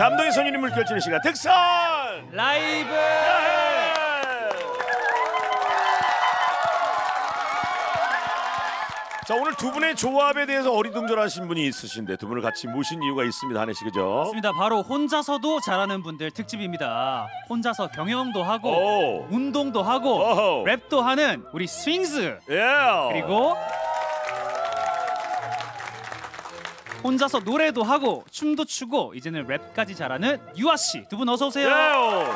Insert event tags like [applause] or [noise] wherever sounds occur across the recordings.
감동의 손님 이 물결치는 시간 득선 라이브 자 오늘 두 분의 조합에 대해서 어리둥절하신 분이 있으신데 두 분을 같이 모신 이유가 있습니다 한혜씨 그죠? 맞습니다. 바로 혼자서도 잘하는 분들 특집입니다. 혼자서 경영도 하고 오. 운동도 하고 어허. 랩도 하는 우리 스윙스 예 그리고 혼자서 노래도 하고 춤도 추고 이제는 랩까지 잘하는 유아 씨 두 분 어서 오세요. 예오. 네,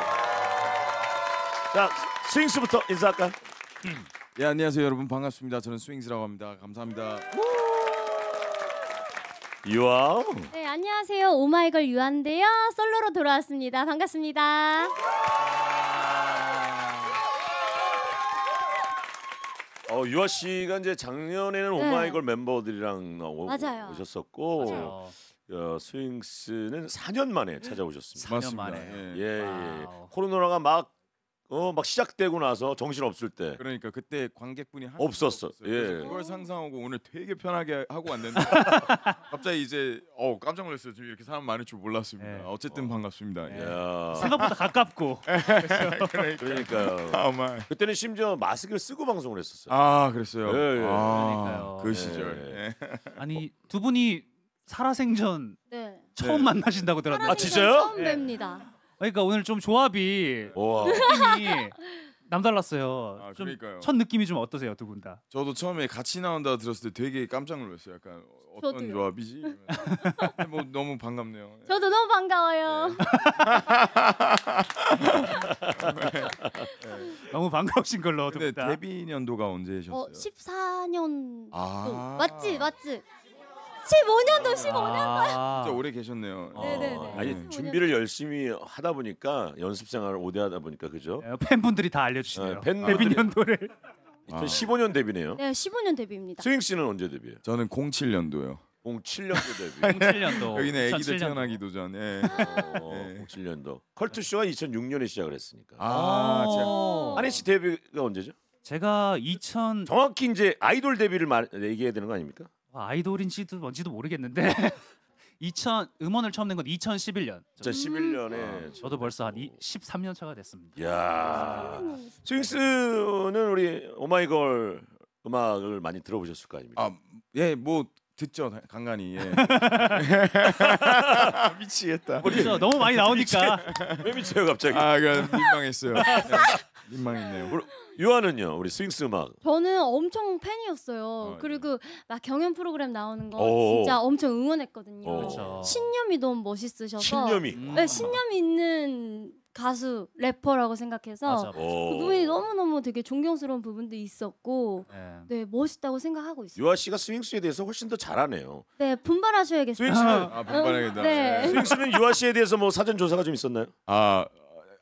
자 스윙스부터 인사할까? 음. 예 안녕하세요 여러분 반갑습니다. 저는 스윙스라고 합니다. 감사합니다. 유아. 네 안녕하세요 오마이걸 유아인데요 솔로로 돌아왔습니다. 반갑습니다. 어, 유아 씨가 이제 작년에는 네. 오마이걸 멤버들이랑 어, 오 맞아요. 오셨었고 맞아요. 어, 스윙스는 4년 만에 네. 찾아오셨습니다. 4년 만에. 예, 예. 예. 코로나가 막 어막 시작되고 나서 정신 없을 때 그러니까 그때 관객분이 한 없었어. 도없었 예. 그걸 상상하고 오늘 되게 편하게 하고 왔는데 [laughs] 갑자기 이제 어 깜짝 놀랐어요. 지금 이렇게 사람 많을 줄 몰랐습니다. 예. 어쨌든 어. 반갑습니다. 예. 야, 생각보다 가깝고 [laughs] 그러니까. 아마 그때는 심지어 마스크를 쓰고 방송을 했었어요. 아 그랬어요. 예, 예. 아, 그러니까요. 그 시절. 예. 예. 아니 두 분이 살아생전 네. 처음 네. 만나신다고 들었는데 아, 진짜요? 처음 뵙니다. 그러니까 오늘 좀 조합이 와. 느낌이 남달랐어요. 아, 좀 그러니까요. 첫 느낌이 좀 어떠세요 두분 다? 저도 처음에 같이 나온다 들었을 때 되게 깜짝 놀랐어요. 약간 어떤 저도요. 조합이지? [laughs] 뭐 너무 반갑네요. [laughs] 저도 너무 반가워요. 네. [laughs] 너무 반가우신 걸로 근다 데뷔 년도가 언제셨어요? 어, 14년 아. 맞지 맞지. 15년도 15년도요. 아. 진짜 오래 계셨네요. 네네네. 네, 네. 아, 아니 준비를 열심히 하다 보니까 연습 생활을 오래 하다 보니까 그죠? 예, 팬분들이 다 알려주시네요. 아, 팬 데뷔 연도를 2015년 데뷔네요. 네, 15년 데뷔입니다. 스윙 씨는 언제 데뷔예요? 저는 07년도요. 07년도 데뷔. 07년도. [laughs] 여기는 애기들 태어나기도 전. 예. 어, 07년도. 예. 컬투 쇼가 2006년에 시작을 했으니까. 아, 제 한혜 씨 데뷔가 언제죠? 제가 2000 정확히 이제 아이돌 데뷔를 말, 얘기해야 되는 거 아닙니까? 아, 아이돌인지도 뭔지도 모르겠는데 2000 [laughs] 음원을 처음 낸 건 2011년. 진짜 11년에 저도 벌써 한 13년 차가 됐습니다. 야. 스윙스는 우리 오마이걸 음악을 많이 들어보셨을 거 아닙니까? 아예뭐 듣죠 간간히 예. [laughs] 미치겠다. 진짜 그렇죠. 너무 많이 나오니까 왜 미쳐요 갑자기? 아그 민망했어요. [laughs] 민망했네요. 우리 유아는요, 우리 스윙스 음악. 저는 엄청 팬이었어요. 어, 그리고 막 경연 프로그램 나오는 거 어어. 진짜 엄청 응원했거든요. 어. 그 신념이 너무 멋있으셔서 신념이. 네, 신념 있는 가수 래퍼라고 생각해서 맞아, 그 부분이 너무 너무 되게 존경스러운 부분도 있었고 네. 네, 멋있다고 생각하고 있어요. 유아 씨가 스윙스에 대해서 훨씬 더 잘하네요. 네 분발하셔야겠어요. 스윙스는 아, 분발하겠다. 네. 네. 스윙스는 유아 씨에 대해서 뭐 사전 조사가 좀 있었나요? 아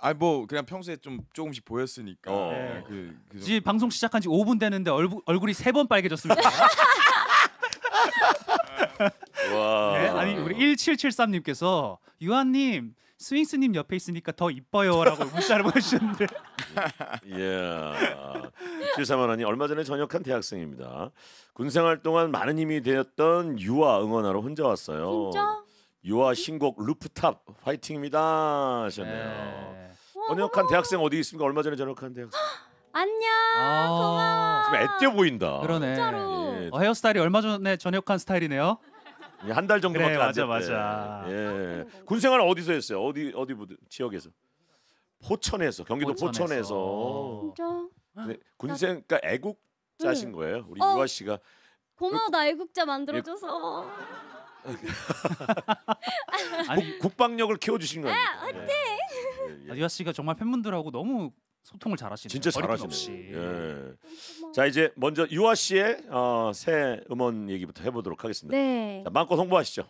아뭐 니 그냥 평소에 좀 조금씩 보였으니까. 어. 네. 그, 그 지금 방송 시작한 지 5분 되는데 얼굴 얼굴이 3번 빨개졌습니다. [laughs] 와. 네, 아니 우리 1773님께서 유한님 스윙스님 옆에 있으니까 더 이뻐요라고 문자를 보내주셨는데. 예. [laughs] 실사만하니 얼마 전에 전역한 대학생입니다. 군생활 동안 많은 힘이 되었던 유아 응원하러 혼자 왔어요. 진짜? 유아 신곡 루프탑 화이팅입니다 하셨네요. 네. 전역한 대학생 어디 있습니까? 얼마 전에 전역한 대학생. [gasps] 안녕. 아. 고마워. 애때 보인다. 그러네. 예. 어, 헤어스타일이 얼마 전에 전역한 스타일이네요. 예, 한달 정도밖에 그래, 안 맞아 됐대. 맞아. 예. 아, 군 생활 어디서 했어요? 어디 어디 지역에서? 포천에서 경기도 포천에서. 포천에서. 진짜? 군생 그러니까 애국자신 응. 거예요. 우리 어. 유아 씨가 고마워 나 애국자 만들어줘서. 예. [laughs] 아 국, 방력을 키워주신 거예요. 화이팅! 예. 아디아 씨가 정말 팬분들하고 너무 소통을 잘하시네요. 진짜 잘하시네요. 예. 자 이제 먼저 유아 씨의 어, 새 음원 얘기부터 해보도록 하겠습니다. 네. 자, 마음껏 홍보하시죠.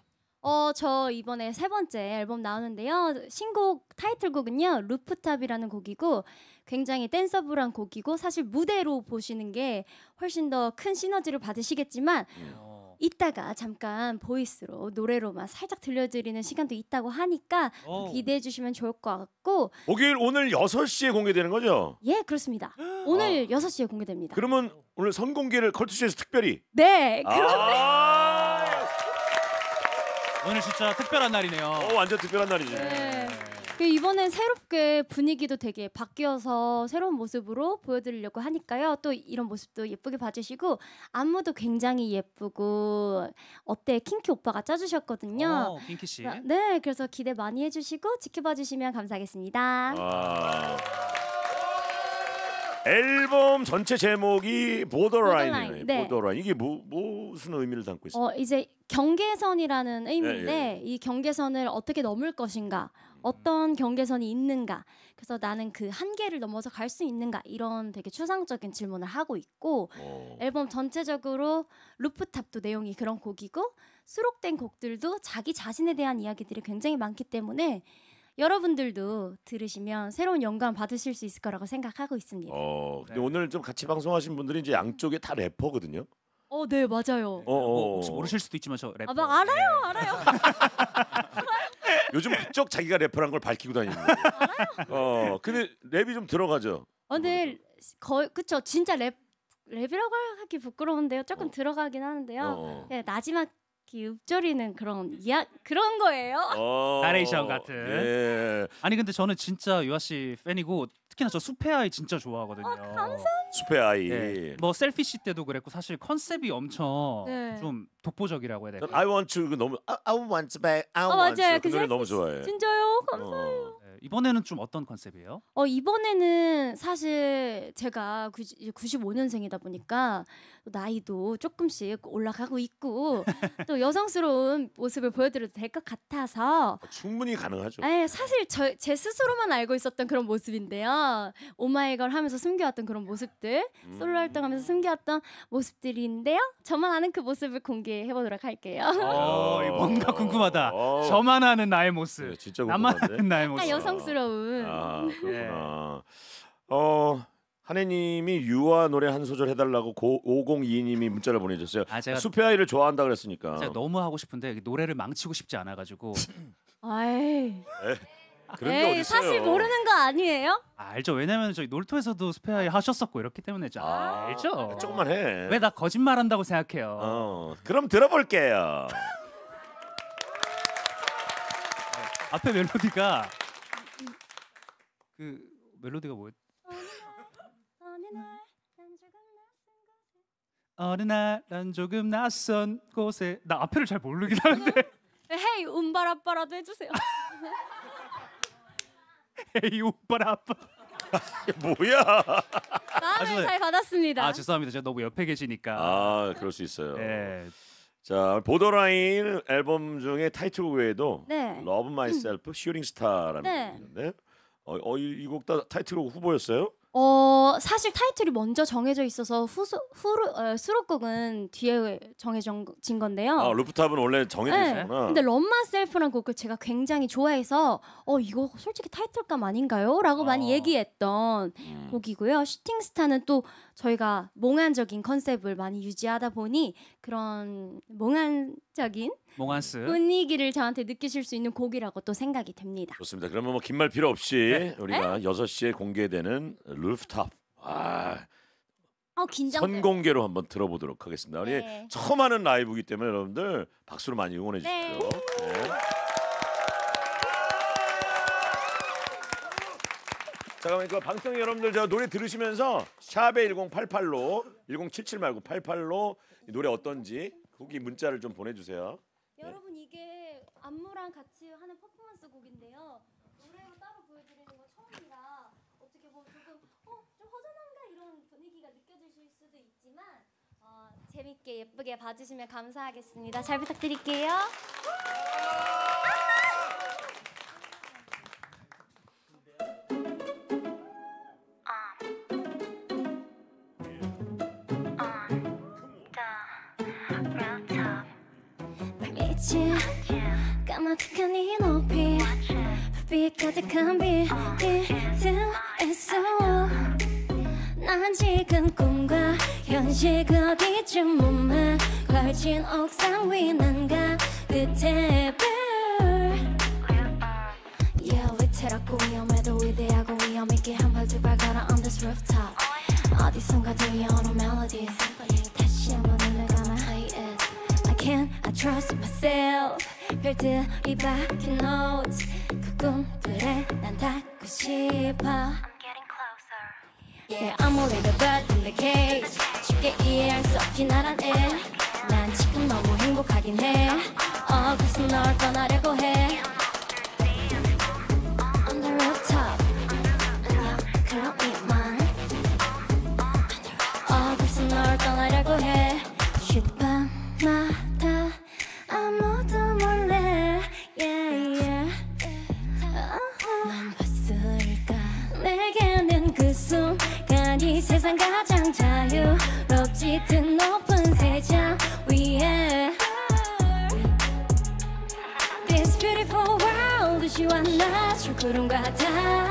어, 저 이번에 세 번째 앨범 나오는데요. 신곡 타이틀곡은요. 루프탑이라는 곡이고 굉장히 댄서블한 곡이고 사실 무대로 보시는 게 훨씬 더 큰 시너지를 받으시겠지만 음. 이따가 어. 잠깐 보이스로 노래로만 살짝 들려드리는 시간도 있다고 하니까 어. 기대해 주시면 좋을 것 같고 목요일 오늘 6시에 공개되는 거죠? 예 그렇습니다 [gasps] 아. 오늘 아. 6시에 공개됩니다 그러면 오늘 선공개를 컬투쇼에서 특별히 네 아. 그런데 아 오늘 진짜 특별한 날이네요 어, 완전 특별한 날이지 네. 예, 이번엔 새롭게 분위기도 되게 바뀌어서 새로운 모습으로 보여드리려고 하니까요. 또 이런 모습도 예쁘게 봐주시고 안무도 굉장히 예쁘고 업대 킹키 오빠가 짜주셨거든요. 오, 어, 킹키 씨. 네, 그래서 기대 많이 해주시고 지켜봐 주시면 감사하겠습니다. 와. 앨범 전체 제목이 보더라인이에요. 보더라인. 네. 보더라인. 이게 뭐, 무슨 의미를 담고 있어요? 어, 이제 경계선이라는 의미인데 예, 예. 이 경계선을 어떻게 넘을 것인가, 어떤 경계선이 있는가, 그래서 나는 그 한계를 넘어서 갈 수 있는가 이런 되게 추상적인 질문을 하고 있고 오. 어. 앨범 전체적으로 루프탑도 내용이 그런 곡이고 수록된 곡들도 자기 자신에 대한 이야기들이 굉장히 많기 때문에 여러분들도 들으시면 새로운 영감 받으실 수 있을 거라고 생각하고 있습니다. 어, 근데 네. 오늘 좀 같이 방송하신 분들이 이제 양쪽에 다 래퍼거든요. 어, 네 맞아요. 어, 어, 뭐, 어. 혹시 모르실 수도 있지만 저 래퍼. 아, 막 알아요, 네. 알아요. [laughs] 요즘 그쪽 자기가 래퍼란 걸 밝히고 다니는 거예요. 어, 근데 랩이 좀 들어가죠. 어, 근데 거의 그쵸 진짜 랩 랩이라고 하기 부끄러운데요. 조금 어. 들어가긴 하는데요. 어. 어. 네, 마지막 이렇게 읊조리는 그런 이야 그런 거예요? 나레이션 어. 같은. 예. 아니 근데 저는 진짜 유아 씨 팬이고 특히나 저 숲의 아이 진짜 좋아하거든요. 어, 감사합니다. 숲의 아이. 네. 뭐 셀피시 때도 그랬고 사실 컨셉이 엄청 네. 좀 독보적이라고 해야 될까요? I want to 그 너무 I, 아, I want to back I 어, want 맞아요. to 그, 그 노래 너무 좋아해. 진짜요? 어. 감사해요. 어. 네, 이번에는 좀 어떤 컨셉이에요? 어 이번에는 사실 제가 95년생이다 보니까 나이도 조금씩 올라가고 있고 [laughs] 또 여성스러운 모습을 보여드려도 될 것 같아서 어, 충분히 가능하죠. 네, 사실 저, 제 스스로만 알고 있었던 그런 모습인데요. 오마이걸 하면서 숨겨왔던 그런 모습들, 음. 솔로 활동하면서 숨겨왔던 모습들인데요. 저만 아는 그 모습을 공개해 보도록 할게요. 어, 뭔가 아. 궁금하다. 어. 저만 아는 나의 모습. 네, 진짜 궁금한데? 나만 아는 나의 모습. 아, 여성스러운. 아, 그렇구나. 네. 어. 하느님이 유아 노래 한 소절 해달라고 고, 5 0 2님이 문자를 보내줬어요. 아, 제가- 숲의 아이를 좋아한다 그랬으니까. 제가 너무 하고 싶은데 노래를 망치고 싶지 않아가지고 [laughs] 아이. 그런 에이, 어딨어요? 사실 모르는 거 아니에요? 아, 알죠. 왜냐면 저희 놀토에서도 스페아이 하셨었고 이렇기 때문에 저 아, 알죠. 아, 조금만 해. 왜 나 거짓말한다고 생각해요. 어, 그럼 들어볼게요. [laughs] 아, 앞에 멜로디가 그 멜로디가 뭐였? 어느 날 난 조금 낯선 곳에 나 앞에를 잘 모르긴 하는데 네, 헤이 운바라빠라도 해주세요. 에이 오빠라 빠 뭐야? 마음을 아, 잘 받았습니다. 아 죄송합니다 제가 너무 옆에 계시니까 아 그럴 수 있어요 예. 자 보더라인 앨범 중에 타이틀곡 외에도 네. Love Myself, Shooting Star라는 네. 곡이 있는데 어, 어, 이곡 다 타이틀곡 후보였어요? 어 사실 타이틀이 먼저 정해져 있어서 후소, 후로 어, 수록곡은 뒤에 정해진 건데요. 아 루프탑은 원래 정해져 네. 있었구나. 근데 럼마 셀프란 곡을 제가 굉장히 좋아해서 어 이거 솔직히 타이틀감 아닌가요?라고 아. 많이 얘기했던 음. 곡이고요. 슈팅스타는 또 저희가 몽환적인 컨셉을 많이 유지하다 보니 그런 몽환적인 몽환스 분위기를 저한테 느끼실 수 있는 곡이라고 또 생각이 됩니다. 좋습니다. 그러면 뭐긴말 필요 없이 네. 우리가 6시에 공개되는 루프탑 아, 어, 선공개로 한번 들어보도록 하겠습니다. 우리 네. 처음 하는 라이브이기 때문에 여러분들 박수로 많이 응원해 네. 주십시오. 네. 잠깐만 그 방송 여러분들 저 노래 들으시면서 샵에 1088로 1077 말고 88로 노래 어떤지 후기 문자를 좀 보내주세요. 예. 여러분 이게 안무랑 같이 하는 퍼포먼스 곡인데요. 노래로 따로 보여드리는 건 처음이라 어떻게 보면 조금 어, 좀 허전한가 이런 분위기가 느껴지실 수도 있지만 어, 재밌게 예쁘게 봐주시면 감사하겠습니다. 잘 부탁드릴게요. 아마 특한이 높이 빛 가득한 빛이들에서 난 지금 꿈과 현실 어디쯤 몸에 걸친 옥상 위 난가 끝에 Yeah, 위태롭고 위험해도 위대하고 위험있게 한발 두발 가라 on this rooftop 어디선가 들려오는 멜 e l 다시 한번 눈을 감아 high i I can't, I trust myself 별들이 박힌 notes 그 꿈들에 난 닿고 싶어 Yeah, I'm a little bird in the cage 쉽게 이해할 수 없긴 나란 애난 지금 너무 행복하긴 해 어디서 그널 떠나려고 해 같은 높은 세상 위에 This beautiful world 도시와 you 출구름 같아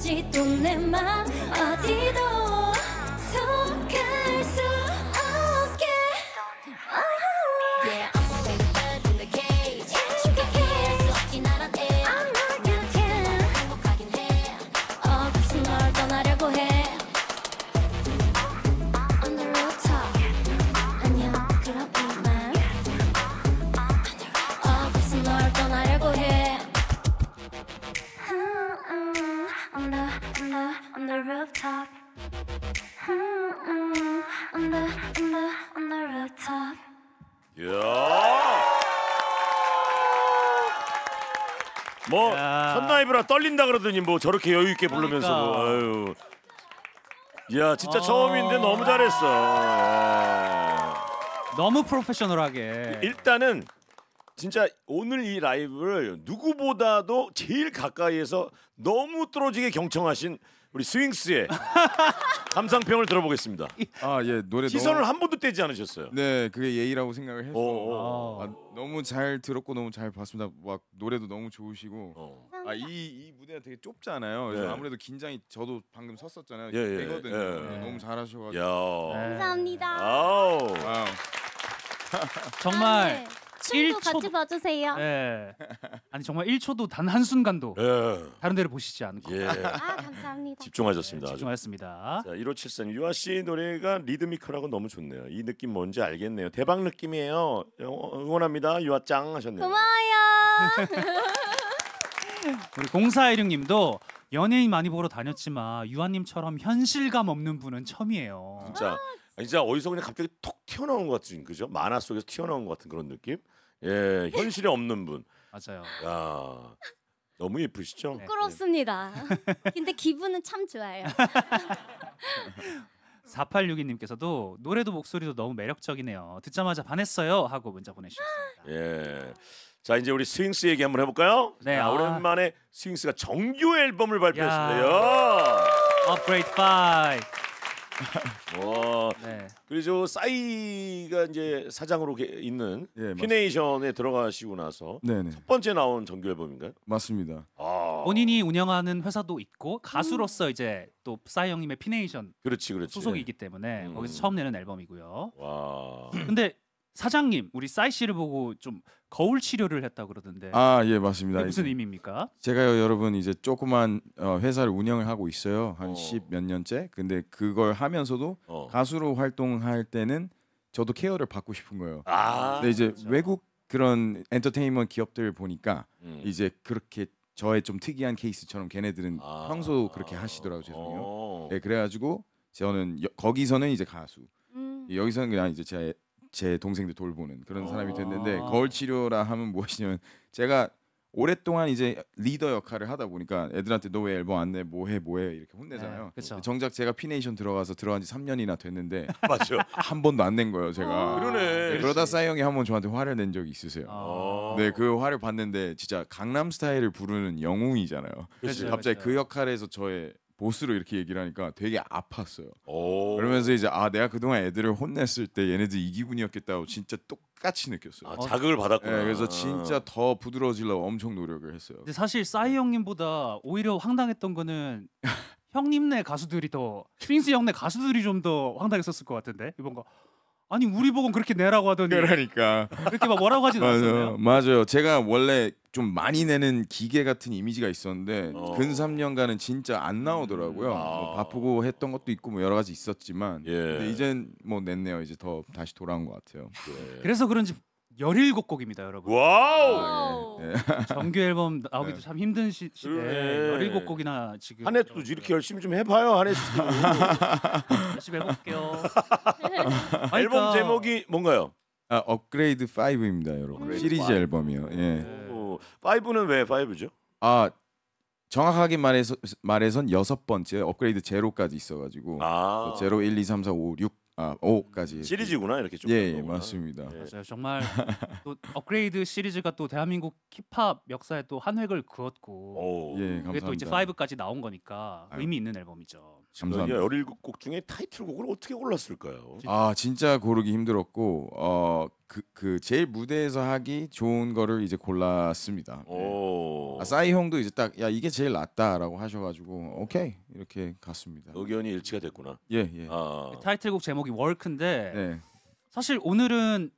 건지 또내 맘. 라이브라 떨린다 그러더니 뭐 저렇게 여유 있게 부르면서 뭐, 그러니까. 아유. 야 진짜 어... 처음인데 너무 잘했어. 예. 너무 프로페셔널하게. 일단은 진짜 오늘 이 라이브를 누구보다도 제일 가까이에서 너무 떨어지게 경청하신 우리 스윙스의 [laughs] 감상평을 들어보겠습니다. 아예 노래 시선을 너무... 한 번도 떼지 않으셨어요. 네 그게 예의라고 생각을 해서 오, 어, 오. 어. 아, 너무 잘 들었고 너무 잘 봤습니다. 막 노래도 너무 좋으시고 어. 아이 이 무대가 되게 좁잖아요. 그래서 네. 아무래도 긴장이 저도 방금 섰었잖아요. 예, 예, 되거든요. 예. 너무 잘하셔가지고 감사합니다. 아우. 아우. 정말. [laughs] 춤도 1초 같이 봐주세요. 예. 아니 정말 1초도 단 한 순간도 예. 다른 데를 보시지 않고 예. 아, 아 감사합니다. 집중하셨습니다. 아주. 집중하였습니다. 자, 1573 유아 씨 노래가 리드미컬하고 너무 좋네요. 이 느낌 뭔지 알겠네요. 대박 느낌이에요. 어, 응원합니다. 유아 짱 하셨네요. 고마워요. [laughs] 우리 0416님도 연예인 많이 보러 다녔지만 유아님처럼 현실감 없는 분은 처음이에요. 진짜 아 진짜 어디서 그냥 갑자기 톡 튀어나온 것 같은 그죠? 만화 속에서 튀어나온 것 같은 그런 느낌. 예, 현실에 없는 분. 맞아요. 야, 너무 예쁘시죠? 네, 부끄럽습니다. 네. 근데 기분은 참 좋아요. 4862님께서도 [laughs] 노래도 목소리도 너무 매력적이네요. 듣자마자 반했어요 하고 문자 보내주셨습니다. 예. 자 이제 우리 스윙스 얘기 한번 해볼까요? 네. 자, 아. 오랜만에 스윙스가 정규 앨범을 발표했습니다. 업그레이드 5. 와. 네. 그리고 싸이가 이제 사장으로 게- 있는 예, 피네이션에 들어가시고 나서 네네. 첫 번째 나온 정규 앨범인가요? 맞습니다. 아. 본인이 운영하는 회사도 있고 가수로서 이제 또 싸이 형님의 피네이션 그렇지 그렇지. 소속이기 때문에 음. 거기서 처음 내는 앨범이고요. 와. 근데 사장님 우리 사이 씨를 보고 좀 거울 치료를 했다 그러던데. 아예 맞습니다. 무슨 의미입니까? 제가 요 여러분 이제 조그만 어, 회사를 운영을 하고 있어요 한 어. 십몇 년째. 근데 그걸 하면서도 어. 가수로 활동할 때는 저도 케어를 받고 싶은 거예요. 아, 근데 이제 그렇죠. 외국 그런 엔터테인먼트 기업들 을 보니까 음. 이제 그렇게 저의 좀 특이한 케이스처럼 걔네들은 아. 평소 그렇게 하시더라고요. 죄송해요. 예, 그래가지고 저는 여, 거기서는 이제 가수, 음. 여기서는 그냥 이제 제제 동생들 돌보는 그런 사람이 됐는데 아. 거울 치료라 하면 무엇이냐면 제가 오랫동안 이제 리더 역할을 하다 보니까 애들한테 너 왜 앨범 안 내? 뭐해 뭐해 이렇게 혼내잖아요. 네, 정작 제가 피네이션 들어가서 들어간 지 3년이나 됐는데 [laughs] 맞죠. 한 번도 안 낸 거예요, 제가. 아, 그러네. 네, 그러다 싸이 형이 한 번 저한테 화를 낸 적이 있으세요. 아. 네, 그 화를 봤는데 진짜 강남 스타일을 부르는 영웅이잖아요. 그치. 갑자기 그치. 그 역할에서 저의 보스로 이렇게 얘기를 하니까 되게 아팠어요. 그러면서 이제 아 내가 그동안 애들을 혼냈을 때 얘네들 이 기분이었겠다고 진짜 똑같이 느꼈어요. 아, 자극을 어. 받았구나. 네, 그래서 진짜 어. 더 부드러워지려고 엄청 노력을 했어요. 근데 사실 싸이 형님보다 오히려 황당했던 거는 [laughs] 형님네 가수들이 더 스윙스 형네 가수들이 좀 더 황당했었을 것 같은데 이번 거 아니 우리 보고 그렇게 내라고 하더니 그러니까 그렇게막 뭐라고 하진 않았어요. 맞아요. 제가 원래 좀 많이 내는 기계 같은 이미지가 있었는데 어. 근 3년간은 진짜 안 나오더라고요. 아. 뭐 바쁘고 했던 것도 있고 뭐 여러 가지 있었지만 예. 근데 이젠 뭐 냈네요. 이제 더 다시 돌아온 것 같아요. 예. 그래서 그런지 17곡입니다, 여러분. 아, 예. 와우. 예. 정규 앨범 나오기도 네. 참 힘든 시, 대에그 예, 17곡이나 지금 한혜도 이렇게 열심히 좀 해봐요 한혜 씨. [laughs] 열심히 해볼게요. [laughs] 그러니까, 앨범 제목이 뭔가요? 아, 업그레이드 5입니다, 여러분. 시리즈 파 앨범이요. 예. 네. 어, 는왜파죠아 정확하게 말해서 말해선 여섯 번째 업그레이드 제로까지 있어가지고 아 제로 1, 2, 3, 4, 5, 아 5까지 음, 시리즈구나 이렇게 쭉. 예, 예 맞습니다. 예. 맞아요. 정말 또 업그레이드 시리즈가 또 대한민국 힙합 역사에 또 한 획을 그었고 오. 예, 감사합니다. 그게 또 이제 5까지 나온 거니까 아유. 의미 있는 앨범이죠. 그러니까 감사합니다. 17곡 중에 타이틀곡을 어떻게 골랐을까요? 아 진짜 고르기 힘들었고 어 그 그 제일 무대에서 하기 좋은 거를 이제 골랐습니다. 오. 네. 아, 싸이 형도 이제 딱야 이게 제일 낫다라고 하셔가지고 오케이 이렇게 갔습니다. 의견이 일치가 됐구나. 예 예. 아. 타이틀곡 제목이 월크인데 네. 사실 오늘은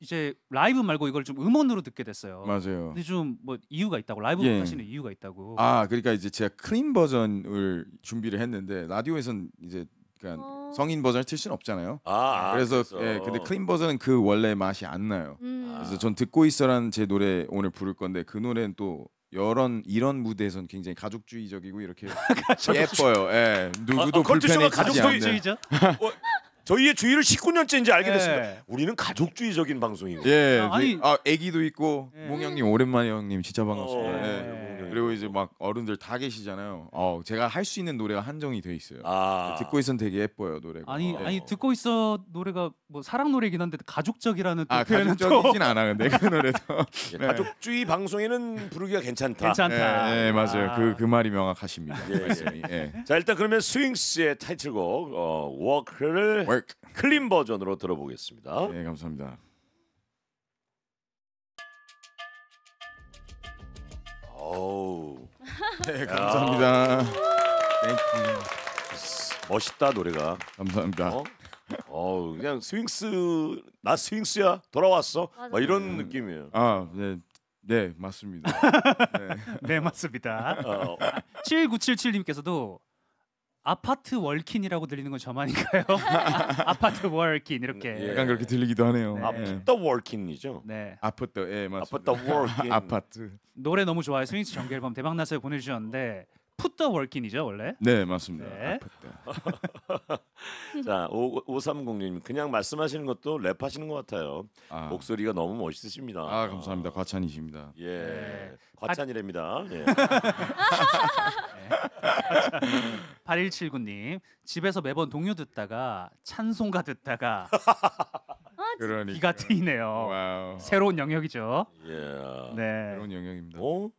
이제 라이브 말고 이걸 좀 음원으로 듣게 됐어요. 맞아요. 근데 좀 뭐 이유가 있다고 라이브 예. 하시는 이유가 있다고. 아 그러니까 이제 제가 클린 버전을 준비를 했는데 라디오에선 이제 그러 그러니까 어. 성인 버전을 틀 수는 없잖아요. 아, 아 예, 그래서, 예 근데 클린 버전은 그 원래 맛이 안 나요. 음. 아. 그래서 전 듣고 있어라는 제 노래 오늘 부를 건데 그 노래는 또 이런 이런 무대에선 굉장히 가족주의적이고 이렇게 [laughs] 예뻐요. 예 누구도 아, 아, 불편해지지 않는. 가족주의죠? [laughs] 어, 저희의 주의를 19년째 이제 알게 예. 됐습니다. 우리는 가족주의적인 방송이고. 예. 그, 아, 아니. 아, 아기도 있고 예. 몽 형님 오랜만에 형님 진짜 반갑습니다. 어, 예. 네. 그리고 이제 막 어른들 다 계시잖아요. 어, 제가 할 수 있는 노래가 한정이 돼 있어요. 아. 듣고 있으면 되게 예뻐요 노래가. 아니 네. 아니 듣고 있어 노래가 뭐 사랑 노래긴 한데 가족적이라는 아 표현은 가족적이진 않아 근데 그 노래도 [laughs] 네. 가족주의 방송에는 부르기가 괜찮다. 괜찮다. 네, 네, 아. 맞아요. 아. 그, 그 말이 명확하십니다. 예, 예. 예. 자 일단 그러면 스윙스의 타이틀곡 어, 워크를 Work. 클린 버전으로 들어보겠습니다. 네 감사합니다. 어우. 네, 감사합니다. 땡큐. 멋있다 노래가. 감사합니다. 어? 어 그냥 스윙스 나 스윙스야 돌아왔어 맞아. 막 이런 네. 느낌이에요. 아, 네. 네, 맞습니다. 네. [laughs] 네 맞습니다. 어. 7977님께서도 어. 아파트 월킨이라고 들리는 건 저만인가요? [laughs] 아, 파트 월킨 이렇게. 예. 약간 그렇게 들리기도 하네요. 네. 예. 네. 아프터 워이죠 네. 아파트, 예 맞습니다. 아파트 워킹. [laughs] 아파트. 노래 너무 좋아요. 스윙스 정규 앨범 대박 나서 요 보내주셨는데 풋터 월킨이죠 원래. 네 맞습니다. 네. [laughs] 자 5306님 그냥 말씀하시는 것도 랩하시는 것 같아요. 아. 목소리가 너무 멋있으십니다. 아 감사합니다. 과찬이십니다. 예, 네. 과찬이랍니다. 예. 네. 8179님 [laughs] 집에서 매번 동요 듣다가 찬송가 듣다가 [laughs] 그러니까요. 가 트이네요. 와우. 새로운 영역이죠. 예. 네. 새로운 영역입니다. 오, 어?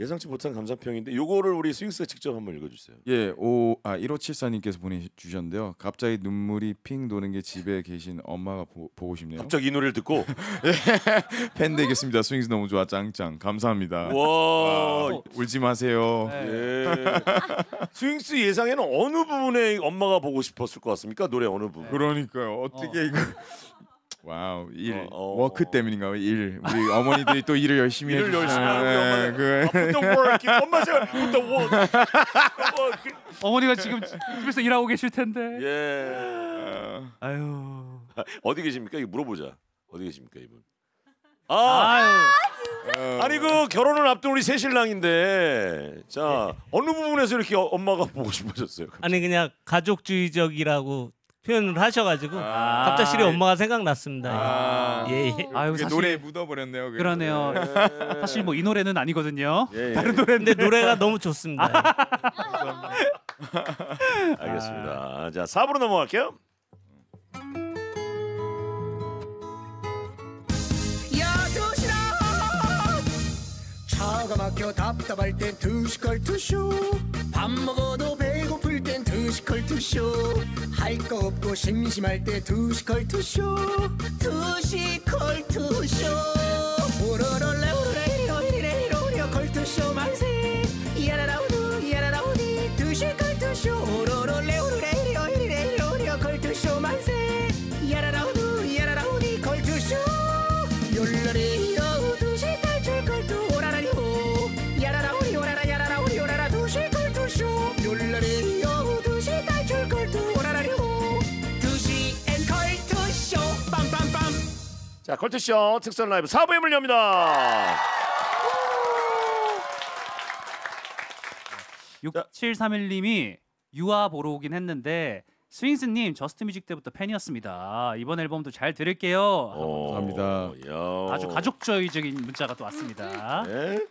예상치 못한 감상평인데 요거를 우리 스윙스가 직접 한번 읽어주세요. 예, 오 아 1574님께서 보내주셨는데요. 갑자기 눈물이 핑 도는 게 집에 계신 엄마가 보, 보고 싶네요. 갑자기 이 노래를 듣고 [laughs] 예, 팬 되겠습니다. 스윙스 너무 좋아 짱짱 감사합니다. 와, 울지 마세요. 네. 예. 스윙스 예상에는 어느 부분에 엄마가 보고 싶었을 것 같습니까? 노래 어느 부분? 그러니까요. 어떻게 어. 이거 와우 일 어, 어. 워크 때문인가 일 우리 어머니들이 또 일을 열심히 일을 열심히 하고 엄마 제발 put the work. [laughs] 어머니가 지금 집에서 일하고 계실 텐데. 예. 아. 아유. 어디 계십니까? 이거 물어보자. 어디 계십니까 이분? 아. 아유. 아, 아니 그 결혼을 앞둔 우리 새 신랑인데 자 네. 어느 부분에서 이렇게 엄마가 보고 싶으셨어요? 갑자기? 아니 그냥 가족주의적이라고 표현을 하셔가지고 아, 갑자스레 예. 엄마가 생각났습니다. 아, 예. 예. 아유, 사실... 노래 묻어버렸네요. 그래서. 그러네요. 예. 사실 뭐 이 노래는 아니거든요. 예, 예. 다른 노래인데 노래가 너무 좋습니다. 아. 알겠습니다. 자 4부로 넘어갈게요. 차가 막혀 답답할 땐 두시걸 두쇼 밥 먹어도 배 두시컬 투쇼 할 거 없고 심심할 때 두시컬 투쇼 두시컬 투쇼 오로롤레 자, 걸트쇼 특선 라이브 4부의 문을 엽니다. 6731님이 유아 보러 오긴 했는데 스윙스님 저스트 뮤직 때부터 팬이었습니다. 이번 앨범도 잘 들을게요. 하 감사합니다. 야. 아주 가족주의적인 문자가 또 왔습니다. 네.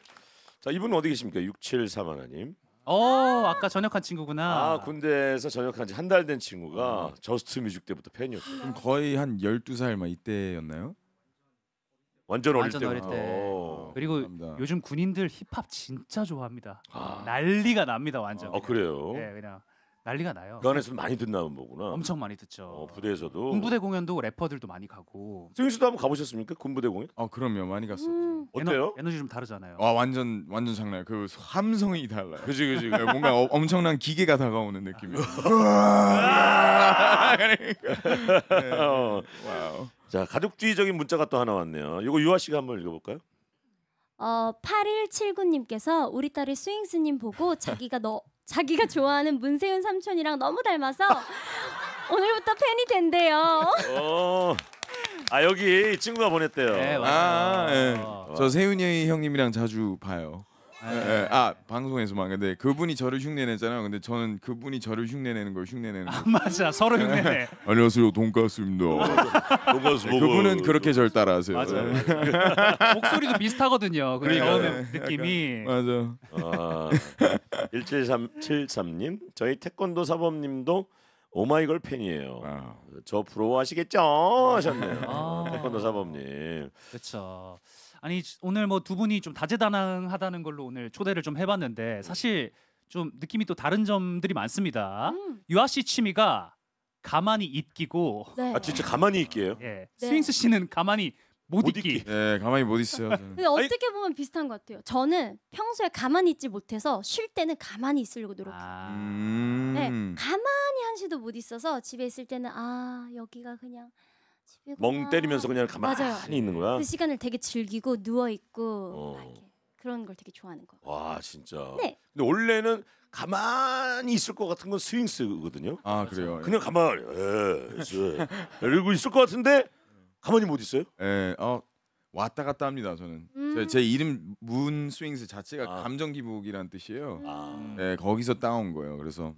자, 이분은 어디 계십니까? 673 하나님. 어 아까 전역한 친구구나. 아, 군대에서 전역한 지 한 달 된 친구가 저스트 뮤직 때부터 팬이었어요. 그 거의 한 12살 막 이때였나요? 완전 어릴 완전 때 때. 어. 그리고 감사합니다. 요즘 군인들 힙합 진짜 좋아합니다. 아, 난리가 납니다 완전. 아, 그래요. 네, 그냥 난리가 나요. 그 안에서 많이 듣나 보구나. 엄청 많이 듣죠. 어, 부대에서도. 군부대 공연도 래퍼들도 많이 가고. 승윤 씨도 한번 가보셨습니까? 군부대 공연? 아 그럼요 많이 갔었죠. 음, 어때요? 에너, 지좀 다르잖아요. 와 완전 완전 장난 그 함성이 달라 그지 그지. 네, 뭔가 어- 엄청난 기계가 다가오는 느낌이. [laughs] 아, 그러니까. [laughs] 네. 어. 와자 가족주의적인 문자가 또 하나 왔네요. 이거 유아 씨가 한번 읽어볼까요? 어 8179님께서 우리 딸이 스윙스님 보고 자기가 너 자기가 좋아하는 문세윤 삼촌이랑 너무 닮아서 오늘부터 팬이 된대요. 어. 아 여기 친구가 보냈대요. 네, 아요저 아, 예. 세윤이 형님이랑 자주 봐요. 예. 예, 아 방송에서만 근데 그분이 저를 흉내내잖아요 근데 저는 그분이 저를 흉내내는 걸 흉내내는 아, 거. 맞아 서로 예. 흉내내. [laughs] 안녕하세요 돈가스입니다. 아, 돈가스 먹어. 예, 그분은 그렇게 절 따라하세요. 맞아. 목소리도 비슷하거든요. 네. 그 여음 느낌이. 맞아. 아, 1773님 저희 태권도 사범님도 오마이걸 팬이에요. 아. 저 부러워하시겠죠 하셨네요. 아. 태권도 사범님. 그렇죠. 아니 오늘 뭐 두 분이 좀 다재다능하다는 걸로 오늘 초대를 좀 해봤는데 음. 사실 좀 느낌이 또 다른 점들이 많습니다. 음. 유아 씨 취미가 가만히 있기고 네. 아 진짜 가만히 있기예요? 예. 네. 스윙스 씨는 가만히 못, 못 있기. 네, 가만히 못 있어요. 저는. 근데 어떻게 보면 비슷한 것 같아요. 저는 평소에 가만히 있지 못해서 쉴 때는 가만히 있으려고 노력해요. 아 네, 음. 가만히 한시도 못 있어서 집에 있을 때는 아 여기가 그냥 멍 때리면서 그냥 가만히 맞아요. 있는 거야. 그 시간을 되게 즐기고 누워 있고 어. 그런 걸 되게 좋아하는 거. 와 진짜. 네. 근데 원래는 가만히 있을 것 같은 건 스윙스거든요. 아 그래요. 그냥 가만히 예, 이고 있을 것 같은데 가만히 못 있어요? 예. 어 왔다 갔다 합니다 저는. 음. 제, 제, 이름 문 스윙스 자체가 아. 감정 기복이란 뜻이에요. 아. 예, 거기서 따온 거예요. 그래서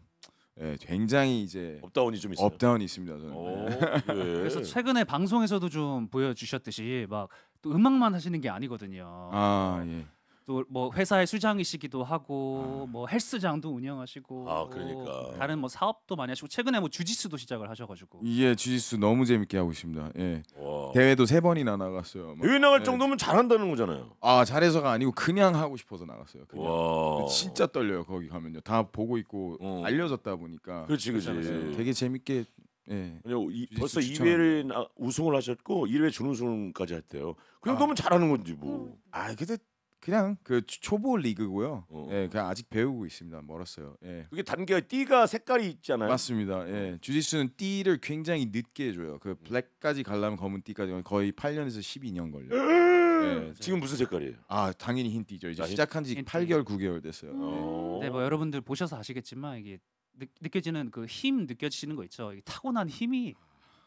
네, 굉장히 이제 업다운이 좀 있어요. 업다운이 있습니다. 저는. 오, 네. 그래. 그래서 최근에 방송에서도 좀 보여주셨듯이 막 또 음악만 하시는 게 아니거든요. 아 예. 또뭐 회사의 수장이시기도 하고 아. 뭐 헬스장도 운영하시고 아, 그러니까. 다른 뭐 사업도 많이 하시고 최근에 뭐 주짓수도 시작을 하셔가지고 예, 주짓수 너무 재밌게 하고 있습니다. 예. 와. 대회도 세 번이나 나갔어요. 막. 대회 나갈 네. 정도면 잘한다는 거잖아요. 아, 잘해서가 아니고 그냥 하고 싶어서 나갔어요. 그냥. 와. 진짜 떨려요. 거기 가면요. 다 보고 있고 어. 알려졌다 보니까 그렇지 그렇지. 되게 재밌게 예. 이- 벌써 2회를 우승을 하셨고 1회 준우승까지 했대요. 그 아. 정도면 잘하는 건지 뭐. 아 근데 그냥 그 초보 리그고요. 어. 예, 그냥 아직 배우고 있습니다. 멀었어요. 예. 그게 단계가 띠가 색깔이 있잖아요. 맞습니다. 예. 어. 주짓수는 띠를 굉장히 늦게 줘요. 그 블랙까지 가려면 검은 띠까지 거의 8년에서 12년 걸려요. 음! 예. 네. 지금 무슨 색깔이에요? 아, 당연히 흰 띠죠. 이제 아, 시작한 지 8개월 9개월 됐어요. 예. 어. 네, 뭐 여러분들 보셔서 아시겠지만 이게 느, 느껴지는 그 힘느껴지는거 있죠. 이게 타고난 힘이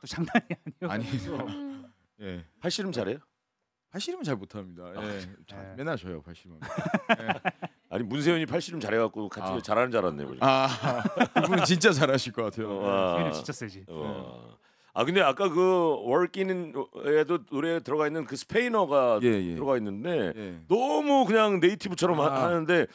또 장난이 [laughs] 아니에요. 아니. 음. 예. 팔씨름 잘해요? 팔씨름은 잘 못합니다. 아, 예. 자, 네. 맨날 져요 팔씨름. [laughs] 예. 아니 문세윤이 팔씨름 잘해갖고 같이 아. 잘하는 줄 알았네요. 죠아 [laughs] 그분은 진짜 잘하실 것 같아요. 와. 승현이 네, 진짜 세지. 와. 네. 아 근데 아까 그월기에도 노래에 들어가 있는 그 스페인어가 예, 예. 들어가 있는데 예. 너무 그냥 네이티브처럼 아. 하는데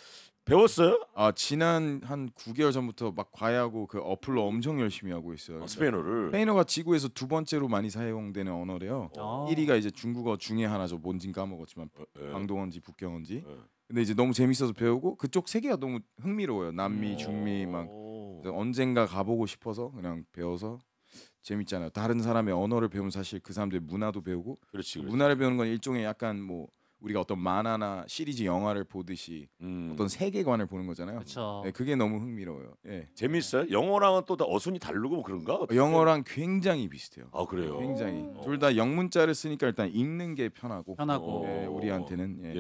배웠어요? 아 지난 한 9개월 전부터 막 과외하고 그 어플로 엄청 열심히 하고 있어요. 아, 스페인어를. 스페인어가 지구에서 두 번째로 많이 사용되는 언어래요. 아. 어. 1위가 이제 중국어 중에 하나죠. 뭔진 까먹었지만 에. 어, 예. 방동어인지 북경어인지. 예. 근데 이제 너무 재밌어서 배우고 그쪽 세계가 너무 흥미로워요. 남미, 중미 막 언젠가 가보고 싶어서 그냥 배워서 재밌잖아요. 다른 사람의 언어를 배우면 사실 그 사람들의 문화도 배우고 그렇지, 그렇지. 문화를 배우는 건 일종의 약간 뭐 우리가 어떤 만화나 시리즈 영화를 보듯이 음. 어떤 세계관을 보는 거잖아요. 그 그게 너무 흥미로워요. 예. 재밌어요? 예. 영어랑은 또 다 어순이 다르고 뭐 그런가? 어떻게? 영어랑 굉장히 비슷해요. 아 그래요? 굉장히 오. 둘다 영문자를 쓰니까 일단 읽는 게 편하고 편하고. 예, 우리한테는 예. 예.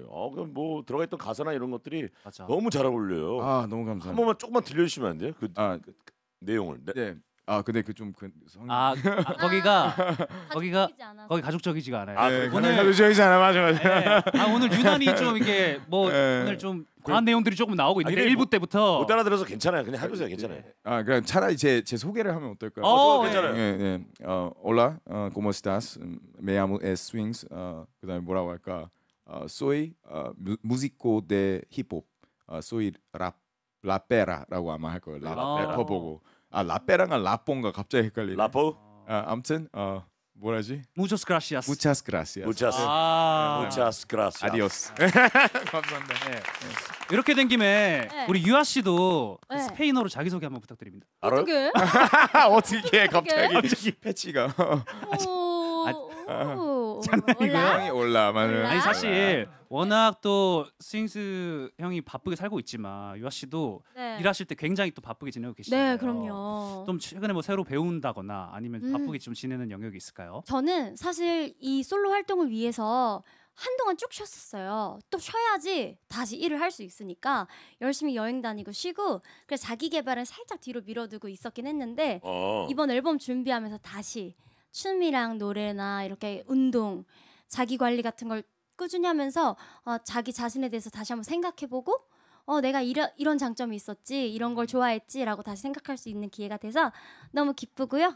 예. 아 그럼 뭐 들어가 있던 가사나 이런 것들이 맞아. 너무 잘 어울려요. 아 너무 감사합니다. 한 번만 조금만 들려주시면 안 돼요? 그, 아, 그, 그, 내용을. 네. 네. 아 근데 그 좀그 성... 아, 그, 아 거기가 아, [laughs] 거기가 거기 가족적이지가 않아요. 아, 네, 오늘 가족적이잖아 맞아 맞아. 네. 아 오늘 유난히 좀 이게 뭐 네. 오늘 좀 과한 내용들이 조금 나오고 아, 있는데 일부 뭐 때부터 못 따라들어서 괜찮아요. 그냥 해보세요. 괜찮아요. 아 그냥 차라리 제 제 소개를 하면 어떨까요? 어, 어 괜찮아요. 예, 예. 어, hola, uh, como estás? 음, me llamo S Swings. 어, 그다음에 뭐라고 할까? 어, soy uh, 어, músico de hip hop. 어, soy rap, rapera라고 아마 할 거예요. 아. 래퍼 보고. 아라페랑은 라폰가 갑자기 헷갈리네. 라포? 아, 아무튼 어 뭐라지? Muchas gracias. Muchas gracias. Muchas. 네. 아, Muchas gracias. 아디오스. [laughs] 네. 감사합니다. 네. 네. 이렇게 된 김에 네. 우리 유아 씨도 네. 스페인어로 자기 소개 한번 부탁드립니다. 요 [laughs] 어떻게? 어떻게 갑자기 패치가. 오. 아, 아. 오. 장난이고요. 올라? 올라 맞아요. 아니 사실 네. 워낙 또 스윙스 형이 바쁘게 살고 있지만 유아 씨도 네. 일하실 때 굉장히 또 바쁘게 지내고 네, 계시잖아요. 네, 그럼요. 좀 최근에 뭐 새로 배운다거나 아니면 음. 바쁘게 좀 지내는 영역이 있을까요? 저는 사실 이 솔로 활동을 위해서 한동안 쭉 쉬었었어요. 또 쉬어야지 다시 일을 할 수 있으니까 열심히 여행 다니고 쉬고 그래서 자기 개발은 살짝 뒤로 밀어두고 있었긴 했는데 어. 이번 앨범 준비하면서 다시 춤이랑 노래나 이렇게 운동, 자기 관리 같은 걸 꾸준히 하면서 어, 자기 자신에 대해서 다시 한번 생각해보고 어 내가 이러, 이런 장점이 있었지 이런 걸 좋아했지라고 다시 생각할 수 있는 기회가 돼서 너무 기쁘고요.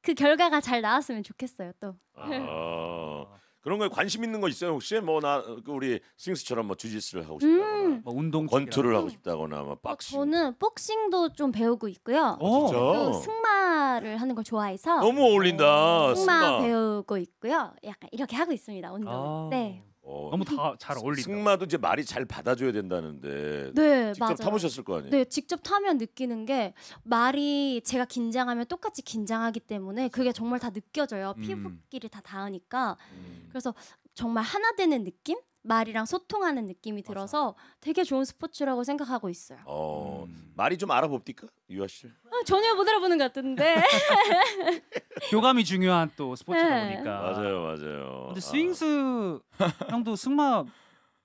그 결과가 잘 나왔으면 좋겠어요. 또. 아, 그런 거에 관심 있는 거 있어요 혹시 뭐나 그 우리 스윙스처럼 뭐 주짓수를 하고 음. 싶다거나 음. 뭐 운동 권투를 하고 싶다거나 막 뭐 박싱. 저는 복싱도 좀 배우고 있고요. 어, 진짜? 승마 승마를 하는 걸 좋아해서 너무 어울린다. 승마, 승마. 배우고 있고요. 약간 이렇게 하고 있습니다. 운동. 아. 네. 어, 너무 다잘 어울린다. 승마도 이제 말이 잘 받아줘야 된다는데 네, 직접 맞아요. 타보셨을 거 아니에요? 네, 직접 타면 느끼는 게 말이 제가 긴장하면 똑같이 긴장하기 때문에 그게 정말 다 느껴져요. 음. 피부끼리 다 닿으니까. 음. 그래서 정말 하나 되는 느낌? 말이랑 소통하는 느낌이 들어서 되게 좋은 스포츠라고 생각하고 있어요. 어, 음. 말이 좀 알아봅니까? 유아 씨? 아, 전혀 못 알아보는 것 같은데. [laughs] 교감이 중요한 또 스포츠다 네. 보니까. 맞아요, 맞아요. 근데 아. 스윙스 아. 형도 승마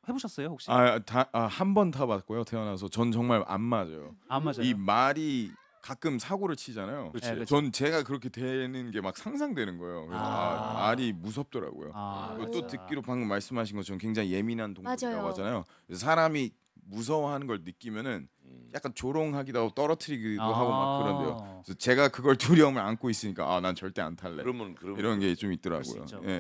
해보셨어요 혹시? 아한번 아, 아 타봤고요 태어나서 전 정말 안 맞아요. 안 맞아요. 이 말이 가끔 사고를 치잖아요. 그렇지. 네, 전 제가 그렇게 되는 게 막 상상되는 거예요. 그래서 아. 아, 알이 무섭더라고요. 아, 또 듣기로 방금 말씀하신 것처럼 굉장히 예민한 동물이라고 하잖아요. 그래서 사람이 무서워하는 걸 느끼면은 음. 약간 조롱하기도 하고 떨어뜨리기도 아. 하고 막 그런데요. 그래서 제가 그걸 [laughs] 두려움을 안고 있으니까 아난 절대 안 탈래. 그러면 그러면 이런 게 좀 있더라고요. 예.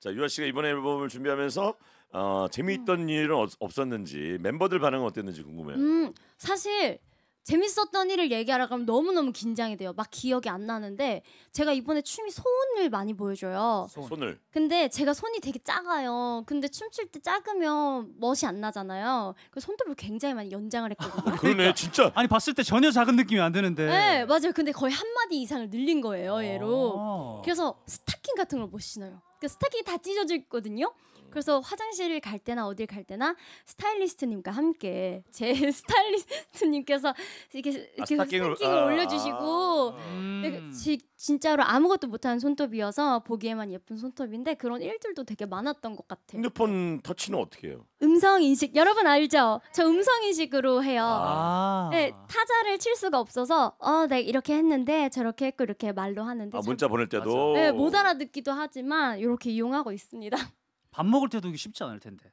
자 유아 씨가 이번 앨범을 준비하면서 어, 재미있던 음. 일은 없, 었는지 멤버들 반응은 어땠는지 궁금해요. 음 사실 재밌었던 일을 얘기하라 그러면 너무너무 긴장이 돼요. 막 기억이 안 나는데 제가 이번에 춤이 손을 많이 보여줘요. 손을. 근데 제가 손이 되게 작아요. 근데 춤출 때 작으면 멋이 안 나잖아요. 그 손톱을 굉장히 많이 연장을 했거든요. [laughs] 그러네 진짜. 아니 봤을 때 전혀 작은 느낌이 안 드는데. 네 맞아요. 근데 거의 한 마디 이상을 늘린 거예요 얘로. 아. 그래서 스타킹 같은 걸못 신어요. 그 스타킹이 다 찢어져 있거든요. 그래서 화장실을 갈 때나 어딜 갈 때나 스타일리스트님과 함께 제 [laughs] 스타일리스트님께서 이렇게, 아, 이렇게 아, 스타킹을, 스타킹을 아, 올려주시고 음. 네, 진짜로 아무것도 못하는 손톱이어서 보기에만 예쁜 손톱인데 그런 일들도 되게 많았던 것 같아요. 핸드폰 터치는 어떻게 해요? 음성 인식 여러분 알죠? 저 음성 인식으로 해요. 아. 아. 네, 타자를 칠 수가 없어서 어, 네 이렇게 했는데 저렇게 했고 이렇게 말로 하는데 아, 문자 보낼 때도 네, 못 알아듣기도 하지만 이렇게 이용하고 있습니다. [laughs] 밥 먹을 때도 이게 쉽지 않을 텐데.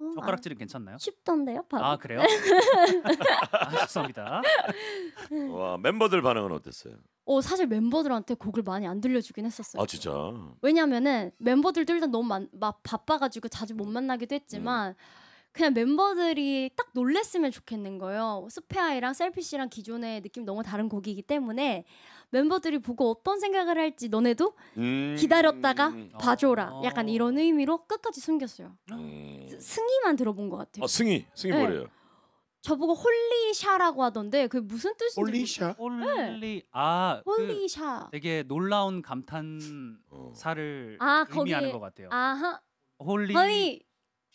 어, 아, 젓가락질은 아, 괜찮나요? 쉽던데요, 밥. 아 그래요? [laughs] 아, 죄송니다와 네. 멤버들 반응은 어땠어요? 어 사실 멤버들한테 곡을 많이 안 들려주긴 했었어요. 아 진짜? 왜냐면은 멤버들도 일 너무 마, 막 바빠가지고 자주 못 만나기도 했지만. 음. 그냥 멤버들이 딱 놀랬으면 좋겠는 거예요. 스페아이랑 셀피시랑 기존의 느낌 너무 다른 곡이기 때문에 멤버들이 보고 어떤 생각을 할지 너네도 음 기다렸다가 음 봐줘라. 아 약간 이런 의미로 끝까지 숨겼어요. 음 승희만 들어본 것 같아요. 아 승희, 승희 네. 뭐래요? 저보고 홀리샤라고 하던데 그 무슨 뜻인지 홀리샤? 홀리 네. 아 그 홀리샤 그 되게 놀라운 감탄사를 어. 아, 의미하는 거기것 같아요. 아하. 홀리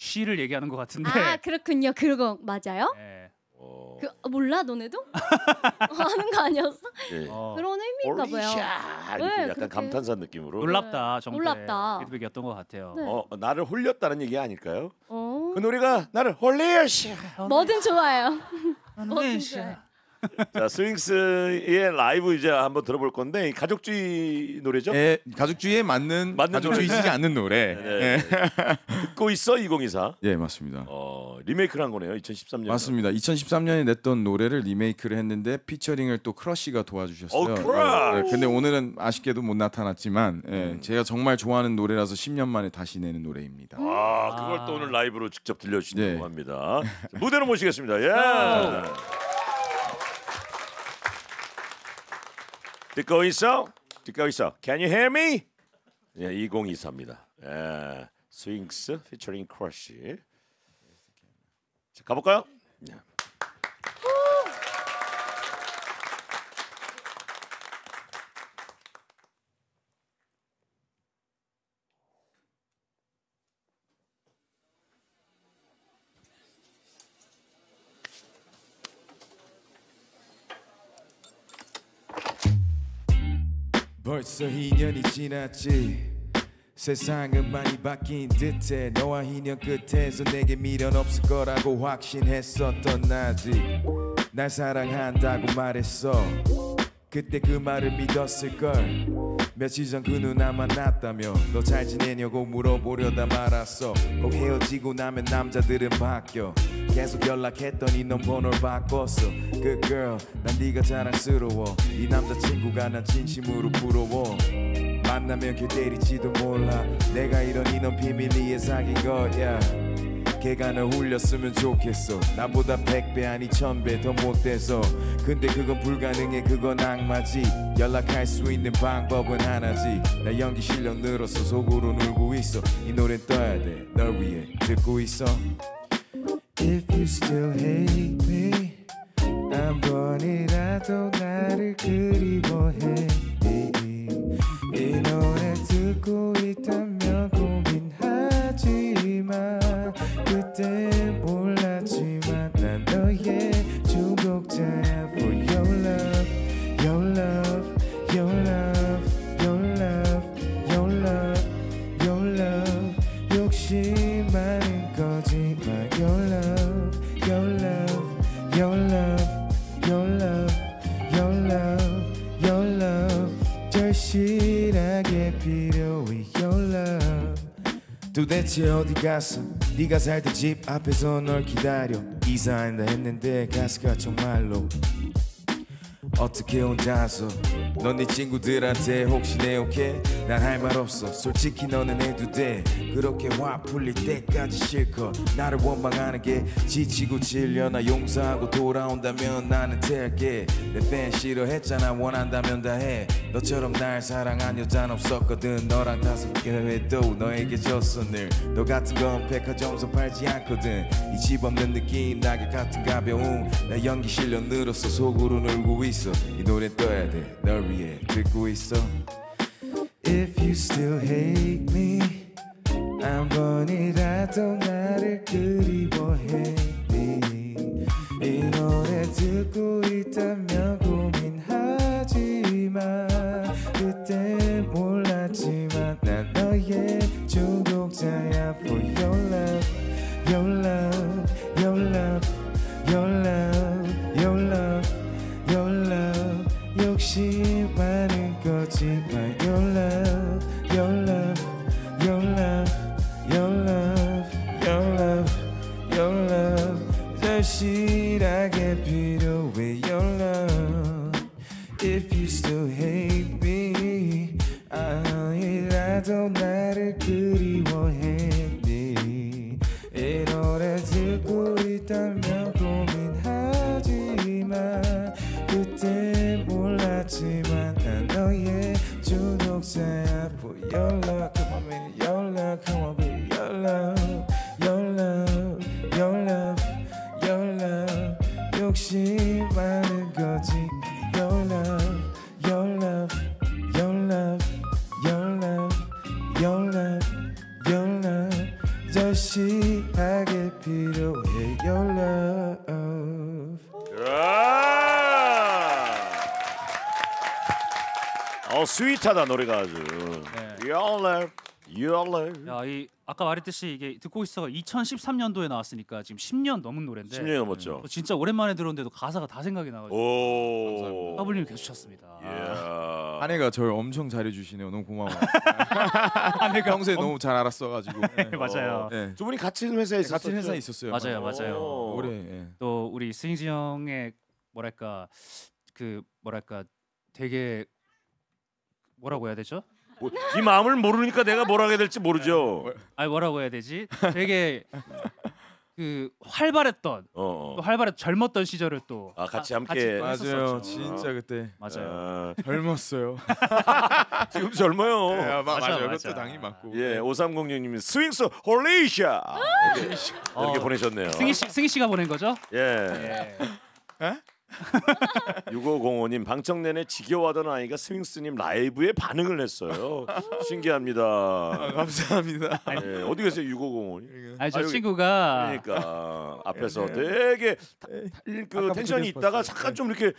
쉬를 얘기하는 것 같은데. 아 그렇군요. 그거 맞아요? 네. 어... 그 어, 몰라 너네도 [laughs] 어, 하는 거 아니었어? 네. 어. 어. 그런 의미인가 봐요. 네, 약간 그렇게... 감탄사 느낌으로. 놀랍다 네. 정말. 놀랍다. 피드백이었던 것 같아요. 네. 어, 나를 홀렸다는 얘기 아닐까요? 어... 그 노래가 나를 홀리샤. 뭐든 좋아요. 뭐든 좋아요. [laughs] 자 스윙스의 라이브 이제 한번 들어볼 건데 가족주의 노래죠? 예, 가족주의에 맞는, 맞는 가족주의지 않는 노래. 네. 예. 네. 듣고 있어 2024. 예, 맞습니다. 어, 리메이크를 한 거네요. 2013년. 맞습니다. 2013년에 냈던 노래를 리메이크를 했는데 피처링을 또 크러쉬가 도와주셨어요. 어, 크러쉬. 예, 근데 오늘은 아쉽게도 못 나타났지만 예, 음. 제가 정말 좋아하는 노래라서 10년 만에 다시 내는 노래입니다. 아, 그걸 또 오늘 라이브로 직접 들려주신다고 네. 합니다. 무대로 모시겠습니다. 예. 감사합니다. 아. 네. 듣고 있어? 듣고 있어? Can you hear me? 예, 2024입니다. 예, 스윙스 피처링 크러쉬. 자, 가볼까요? 예. 벌써 2년이 지났지 세상은 많이 바뀐 듯해 너와 2년 끝에서 내게 미련 없을 거라고 확신했었던 나지 날 사랑한다고 말했어 그때 그 말을 믿었을걸 며칠 전 그 누나 만났다며 너 잘 지내냐고 물어보려다 말았어 꼭 헤어지고 나면 남자들은 바뀌어 계속 연락했더니 넌 번호를 바꿨어 그 o o girl 난 네가 자랑스러워 이 남자친구가 난 진심으로 부러워 만나면 개 때릴지도 몰라 내가 이런 이놈 비밀리에 사귄 거야 걔가 널울렸으면 좋겠어 나보다 백배 아니 천배 더 못돼서 근데 그건 불가능해 그건 악마지 연락할 수 있는 방법은 하나지 나 연기 실력 늘었어 속으로 놀고 있어 이 노래 떠야 돼 널 위해 듣고 있어 If you still hate me, I'm gonna die. 그리워해. 대체 어디 갔어 네가 살던 집 앞에서 널 기다려 이사한다 했는데 가스가 정말로 어떻게 혼자서 넌 네 친구들한테 혹시 내 욕해 난할말 없어 솔직히 너는 해도 돼 그렇게 화 풀릴 때까지 실컷 나를 원망하는 게 지치고 질려 나 용서하고 돌아온다면 나는 태할게 내 팬 싫어했잖아 원한다면 다해 너처럼 날 사랑한 여잔 없었거든 너랑 다섯 개 해도 너에게 졌어 늘너 같은 건 백화점에서 팔지 않거든 이 집 없는 느낌 나게 같은 가벼움 나 연기 실력 늘었어 속으로 놀고 있어 이 노래 떠야 돼널 위해 듣고 있어 If you still hate me 한 번이라도 나를 그리워해 이 노래 듣고 있다면 고민하지만 그때 몰랐지만 난 너의 시원하다 노래가 아주. 네. Your love, your love. 야, 이 아까 말했듯이 이게 듣고 있어 2013년도에 나왔으니까 지금 10년 넘은 노래인데. 1 0년 넘었죠. 어, 진짜 오랜만에 들었는데도 가사가 다 생각이 나가지고. 까불님 계속 쳤습니다. Yeah. 아내가 저를 엄청 잘해주시네요. 너무 고마워요. 아내가 [laughs] 평소에 너무 잘 알았어가지고. [laughs] 네, 맞아요. 어. 네. 두 분이 같은 회사에 네, 같은 회사에 있었어요. 맞아요, 어. 맞아요. 올해 예. 또 우리 스윙지 형의 뭐랄까 그 뭐랄까 되게 뭐라고 해야 되죠? 뭐, 이 네 마음을 모르니까 내가 뭐라고 해야 될지 모르죠. 아니 뭐라고 해야 되지? 되게 그 활발했던 어, 어. 또 활발했 젊었던 시절을 또 아, 같이 아, 함께. 또 맞아요. 했었죠 진짜 어. 그때 맞아요. 아, 젊었어요. [laughs] 지금 젊어요. 야, 네, 아, 마, 맞아, 맞아, 맞그것당연 맞고. 예, 5306님이 스윙스 홀리샤 아. 이렇게, 이렇게 어. 보내셨네요. 승희 씨 승희 씨가 보낸 거죠? 예. 예. 6505님 방청 내내 지겨워하던 아이가 스윙스님 라이브에 반응을 했어요. 신기합니다. 아, 감사합니다. 네, 어디 계세요 6505님? 아니 저 아, 여기- 친구가 그러니까 앞에서 네, 네. 되게 네. 그 텐션이 있다가 잠깐 좀 이렇게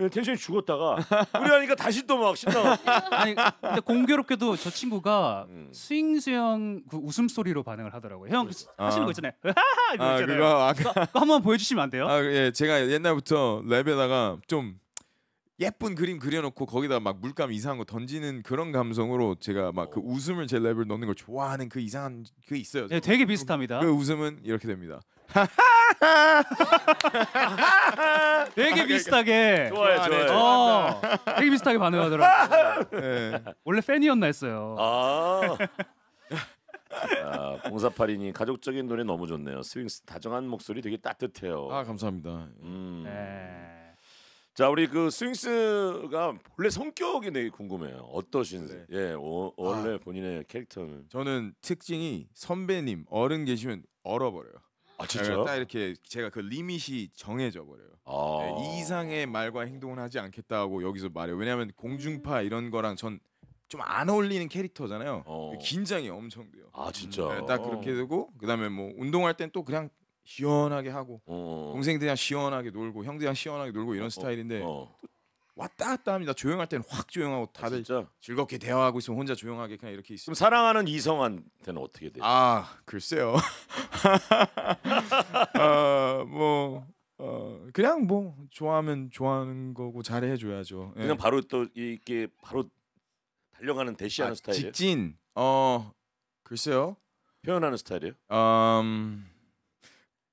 예, 텐션이 죽었다가 우리 하니까 다시 또 막 신나. [laughs] 아니 근데 공교롭게도 저 친구가 스윙 음. 스형그 웃음 소리로 반응을 하더라고요. 형 그 아. 하시는 거 있잖아요. 하하 [laughs] 아, 이거 있잖아요. 그거 아 그거 한번 보여주시면 안 돼요? 아, 예, 제가 옛날부터 랩에다가 좀 예쁜 그림 그려놓고 거기다 막 물감 이상한 거 던지는 그런 감성으로 제가 막그 어. 웃음을 제 랩을 넣는 걸 좋아하는 그 이상한 그 있어요. 네, 되게 비슷합니다. 그 웃음은 이렇게 됩니다. [laughs] 되게 비슷하게 좋아요, 좋아요. 어, 되게 비슷하게 반응하더라고요. 네. 원래 팬이었나 했어요. 아. 아, 공사파리님 가족적인 노래 너무 좋네요. 스윙스 다정한 목소리 되게 따뜻해요. 아 감사합니다. 음. 네. 자 우리 그 스윙스가 원래 성격이 되게 궁금해요. 어떠신지. 네. 예, 오, 원래 아. 본인의 캐릭터는. 저는 특징이 선배님 어른 계시면 얼어버려요. 아 진짜요? 네, 딱 이렇게 제가 그 리밋이 정해져 버려요. 아. 네, 이상의 말과 행동은 하지 않겠다고 하 여기서 말해요. 왜냐하면 공중파 이런 거랑 전 좀 안 어울리는 캐릭터잖아요. 어. 긴장이 엄청 돼요. 아 진짜. 네, 딱 그렇게 되고 그다음에 뭐 운동할 땐 또 그냥 시원하게 하고 어. 어. 동생들이랑 시원하게 놀고 형들이랑 시원하게 놀고 이런 어, 어, 스타일인데 어. 왔다 갔다 합니다. 조용할 때는 확 조용하고 아, 다들 진 즐겁게 대화하고 있으면 혼자 조용하게 그냥 이렇게 있어요. 그럼 사랑하는 이성한테는 어떻게 돼요? 아 글쎄요. [laughs] 어, 뭐 어, 그냥 뭐 좋아하면 좋아하는 거고 잘해 줘야죠. 예. 그냥 예. 바로 또 이게 바로 달려가는 대시하는 아, 스타일이에요. 직진 어 글쎄요. 표현하는 스타일이에요? 음.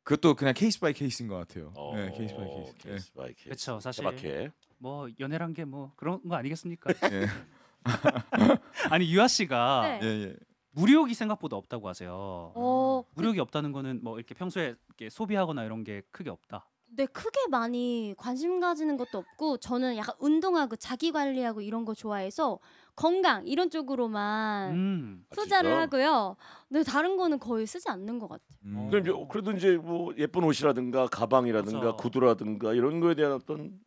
그것도 그냥 케이스 바이 케이스인 것 같아요. 어, 네, 케이스 바이 케이스. 케이스 네. 바이 케이스. 그쵸, 사실. 케바케. 뭐 연애란 게 뭐 그런 거 아니겠습니까? 예. [laughs] [laughs] 아니 유아 씨가 네. 예, 예. 무료욕 생각보다 없다고 하세요. 어, 무료욕이 없다는 거는 뭐 이렇게 평소에 이렇게 소비하거나 이런 게 크게 없다. 네, 크게 많이 관심 가지는 것도 없고 저는 약간 운동하고 자기 관리하고 이런 거 좋아해서 건강 이런 쪽으로만 음. 아, 투자를 아, 하고요. 네, 다른 거는 거의 쓰지 않는 것 같아요. 음. 근 그래도 이제 뭐 예쁜 옷이라든가 가방이라든가 맞아. 그렇죠. 구두라든가 이런 거에 대한 어떤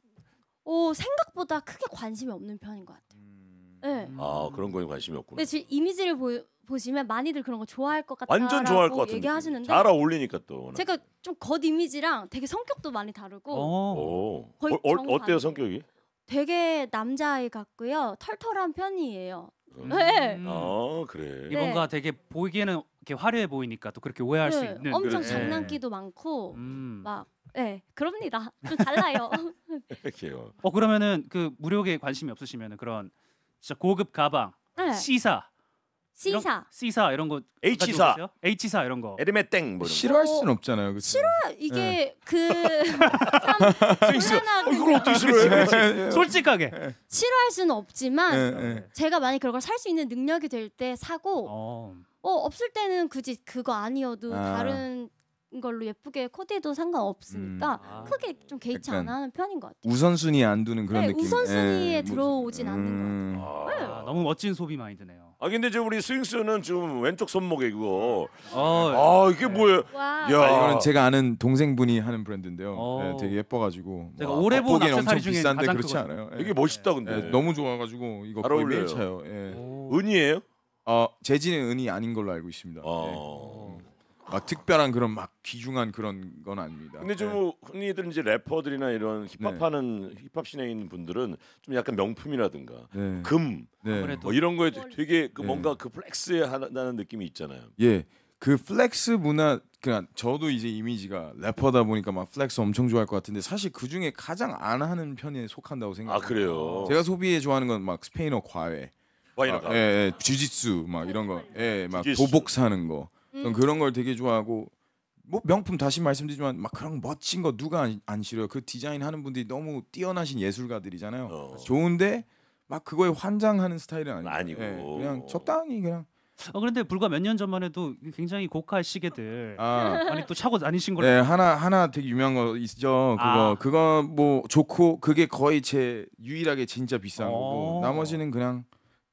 어, 생각보다 크게 관심이 없는 편인 것 같아요. 음. 네. 아, 그런 거에 관심이 없구나. 네, 지금 이미지를 보여 보시면 많이들 그런 거 좋아할 것 같다. 완전 좋아할 것 같은 얘기하시는데 잘 어울리니까 또. 워낙. 제가 좀 겉 이미지랑 되게 성격도 많이 다르고. 어. 오. 어, 어, 어때요 성격이? 되게 남자아이 같고요. 털털한 편이에요. 음. 네. 음. 아 그래. 이 네. 뭔가 되게 보기에는 이렇게 화려해 보이니까 또 그렇게 오해할 네. 수 있는. 엄청 그래. 장난기도 네. 많고 음. 막. 네, 그럽니다. 좀 달라요. [laughs] [laughs] 귀여워. 어 그러면은 그 무력에 관심이 없으시면은 그런 진짜 고급 가방, 네. 시사 C사. C사 이런 거 H사. 가 H사 이런 거. 에르메 땡뭐 이 싫어할 순 없잖아요. 그쵸? 싫어. 이게 네. 그참 [laughs] 어, 아, 이걸 어떻게 싫어해? [laughs] 네. [laughs] 솔직하게. 네. 싫어할 수는 없지만 예, 예. 제가 만약 그런 걸 살 수 있는 능력이 될 때 사고 어. 어. 없을 때는 굳이 그거 아니어도 아. 다른 걸로 예쁘게 코디해도 상관없으니까 음. 아. 크게 좀 개의치 않아 하는 편인 것 같아요. 우선순위 안 두는 그런 네, 느낌. 우선순위에 예, 들어오진 않는 것 음. 같아요. 네. 아, 너무 멋진 소비 마인드네요. 아 근데 지금 우리 스윙스는 지금 왼쪽 손목에 그거. 어. 아 이게 네. 뭐예요? 야 아, 이거는 제가 아는 동생분이 하는 브랜드인데요. 어. 네, 되게 예뻐가지고. 제가 뭐 오래 본 맛보기엔 악세사리 중에 비싼데 가장 그렇지 않아요. 예. 이게 멋있다 근데. 네, 너무 좋아가지고 이거 잘 거의 매일 려요 차요. 예. 은이에요? 어, 아, 재진은 은이 아닌 걸로 알고 있습니다. 아. 예. 어. 막 아, 특별한 그런 막 귀중한 그런 건 아닙니다. 근데 좀 네. 흔히들 이제 래퍼들이나 이런 힙합하는 네. 힙합 신에 있는 분들은 좀 약간 명품이라든가 네. 금, 네. 뭐 이런 거에 되게 그 네. 뭔가 그 플렉스에 한는 느낌이 있잖아요. 예, 그 플렉스 문화 그냥 그러니까 저도 이제 이미지가 래퍼다 보니까 막 플렉스 엄청 좋아할 것 같은데 사실 그 중에 가장 안 하는 편에 속한다고 생각해요. 아 그래요. 제가 소비에 좋아하는 건 막 스페인어 과외, 과외, 예, 예, 주짓수 막 이런 거, 아, 예, 막 주짓수. 도복 사는 거. 음. 그런 걸 되게 좋아하고 뭐 명품 다시 말씀드리지만 막 그런 멋진 거 누가 안, 싫어요. 그 디자인 하는 분들이 너무 뛰어나신 예술가들이잖아요. 어. 좋은데 막 그거에 환장하는 스타일은 아니에 아니고 네, 그냥 적당히 그냥 어 그런데 불과 몇 년 전만 해도 굉장히 고가의 시계들 아, 니또 차고 다니신 거네 예, 하나 하나 되게 유명한 거 있죠. 그거 아. 그거 뭐 좋고 그게 거의 제 유일하게 진짜 비싼 거고 어. 나머지는 그냥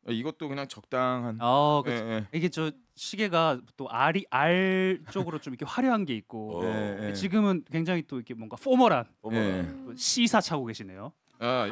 이것도 그냥 적당한. 어 그 예, 예. 이게 저 시계가 또 R이 R 쪽으로 좀 이렇게 화려한 게 있고 어. 네, 네. 네, 지금은 굉장히 또 이렇게 뭔가 포멀한 네. 시 C사 차고 계시네요. 아,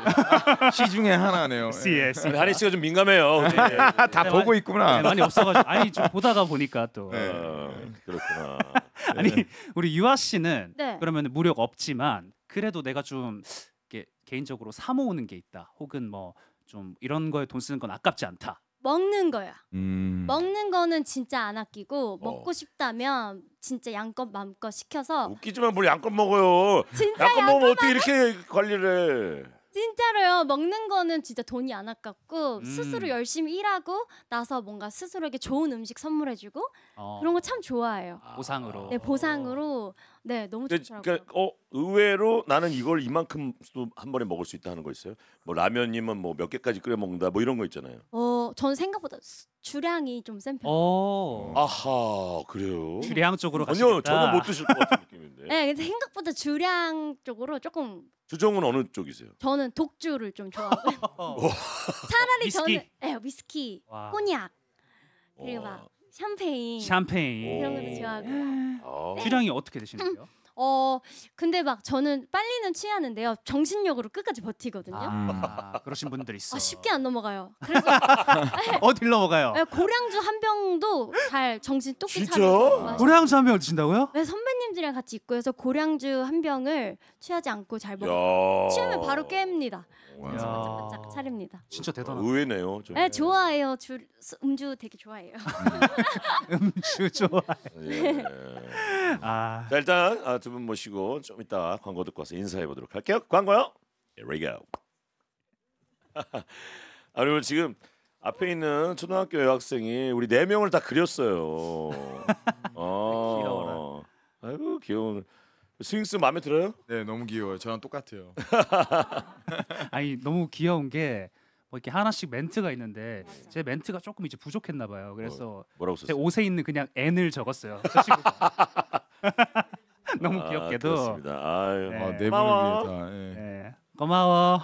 C 예. [laughs] 중에 하나네요. C 예. 하리 씨가 좀 민감해요. 아, 네, 네, 네. 보고 있구나. 많이 없어가지고 아니 좀 보다가 보니까 또. 아, 그렇구나. [laughs] 아니 우리 유아 씨는 그러면 무력 없지만 그래도 내가 좀 이렇게 개인적으로 사모으는 게 있다. 혹은 뭐 좀 이런 거에 돈 쓰는 건 아깝지 않다. 먹는 거야. 음. 먹는 거는 진짜 안 아끼고 어. 먹고 싶다면 진짜 양껏 마음껏 시켜서 웃기지만 뭘 양껏 먹어요. 진짜 양껏, 양껏 먹으면 어떻게 이렇게 관리를 해. 진짜로요. 먹는 거는 진짜 돈이 안 아깝고 음. 스스로 열심히 일하고 나서 뭔가 스스로에게 좋은 음식 선물해주고 어. 그런 거 참 좋아해요. 보상으로. 네 보상으로 네, 너무 좋더라고요. 그러니까 어 의외로 나는 이걸 이만큼도 한 번에 먹을 수 있다는 거 있어요? 뭐 라면이면 뭐몇 개까지 끓여 먹는다 뭐 이런 거 있잖아요. 어, 전 생각보다 주량이 좀 센 편. 어. 아하 그래요. 주량 쪽으로 가시다 아니요 저도 못 드실 것 같은 느낌인데. [laughs] 네, 근데 생각보다 주량 쪽으로 조금 주정은 어느 쪽이세요? 저는 독주를 좀 좋아하고 [laughs] 차라리 어, 위스키? 저는 네, 위스키, 와. 혼 그리고 막 샴페인 샴페인 이런 것도 좋아하고 음. 어. 주량이 어떻게 되시는데요? 어 근데 막 저는 빨리는 취하는데요. 정신력으로 끝까지 버티거든요. 아, 아 그러신 분들 있어. 아, 쉽게 안 넘어가요. 그래서 [laughs] 어딜 넘어가요? 네, 고량주 한 병도 잘 정신 똑바로 진짜? 고량주한 병을 드신다고요? 네, 선배님들이랑 같이 있고 해서 고량주 한 병을 취하지 않고 잘 먹어요. 취하면 바로 깹니다. 그래 반짝반짝 차립니다. 진짜 대단 의외네요. 좀. 네, 좋아해요. 주, 음주 되게 좋아해요. 음. [laughs] 음주 좋아해. 아, 예. 아. 자 일단 아, 두분 모시고 좀 이따 광고 듣고 와서 인사해 보도록 할게요. 광고요. Here we go. [laughs] 아 그리고 지금 앞에 있는 초등학교 여학생이 우리 네 명을 다 그렸어요. 아. [laughs] 어. 귀 아이고 귀여운. 스윙스 마음에 들어요? 네, 너무 귀여워요. 저랑 똑같아요. [laughs] 아니 너무 귀여운 게뭐 이렇게 하나씩 멘트가 있는데 제 멘트가 조금 이제 부족했나 봐요. 어, 그래서 뭐라고 제 옷에 있는 그냥 N을 적었어요. 그 친구가. [laughs] 너무 아, 귀엽게도 그렇습니다. 아유. 네. 아, 내 네 고마워. 다. 예. 네, 고마워.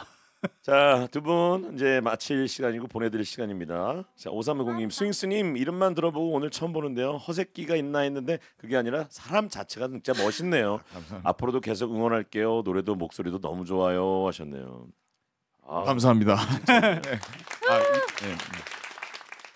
자, 두 분 이제 마칠 시간이고 보내드릴 시간입니다. 자, 오삼공님, 스윙스님 이름만 들어보고 오늘 처음 보는데요. 허세끼가 있나 했는데 그게 아니라 사람 자체가 진짜 멋있네요. [laughs] 앞으로도 계속 응원할게요. 노래도 목소리도 너무 좋아요 하셨네요. 아, 감사합니다. 아, 네.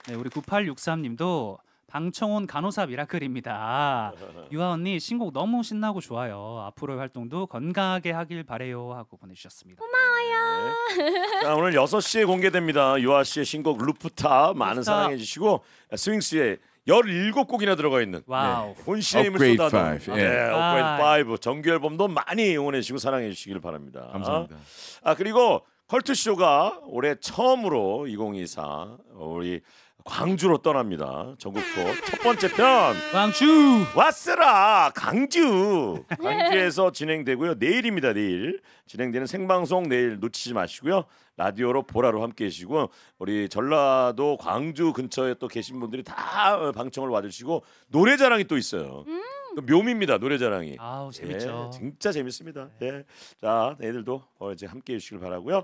네, 우리 9863님도 방청온 간호사 미라클입니다. 유아 언니 신곡 너무 신나고 좋아요. 앞으로의 활동도 건강하게 하길 바래요 하고 보내주셨습니다. 고마워요. 네. 자, 오늘 6시에 공개됩니다. 유아 씨의 신곡 루프탑 많은 루프탑. 사랑해 주시고 스윙 씨의 17곡이나 들어가 있는 네, 본신의 힘을 쏟아도 업그레이드 5 예. 아. 정규 앨범도 많이 응원해 주시고 사랑해 주시길 바랍니다. 감사합니다. 아 그리고 컬투쇼가 올해 처음으로 2024 어, 우리 광주로 떠납니다. 전국 투첫 번째 편 광주 왔으라 광주광주에서 예. 진행되고요. 내일입니다. 내일 진행되는 생방송 내일 놓치지 마시고요. 라디오로 보라로 함께 계시고 우리 전라도 광주 근처에 또 계신 분들이 다 방청을 와주시고 노래자랑이 또 있어요. 음그 묘미입니다 노래 자랑이. 아우 재밌죠. 예, 진짜 재밌습니다. 네. 예. 자 애들도 어, 이제 함께해 주시길 바라고요.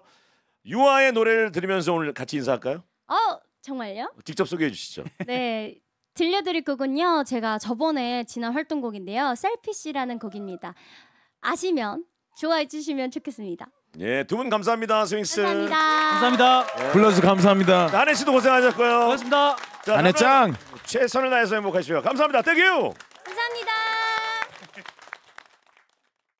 유아의 노래를 들으면서 오늘 같이 인사할까요? 어 정말요? 직접 소개해 주시죠. [laughs] 네. 들려드릴 곡은요. 제가 저번에 지난 활동곡인데요. 셀피시라는 곡입니다. 아시면 좋아해 주시면 좋겠습니다. 예, 두 분 감사합니다. 스윙스. 감사합니다. 감사합니다. 예. 불러주 감사합니다. 한혜 씨도 고생하셨고요. 고맙습니다. 자, 한 짱. 최선을 다해서 행복하시고요. 감사합니다. 땡큐. 감사합니다.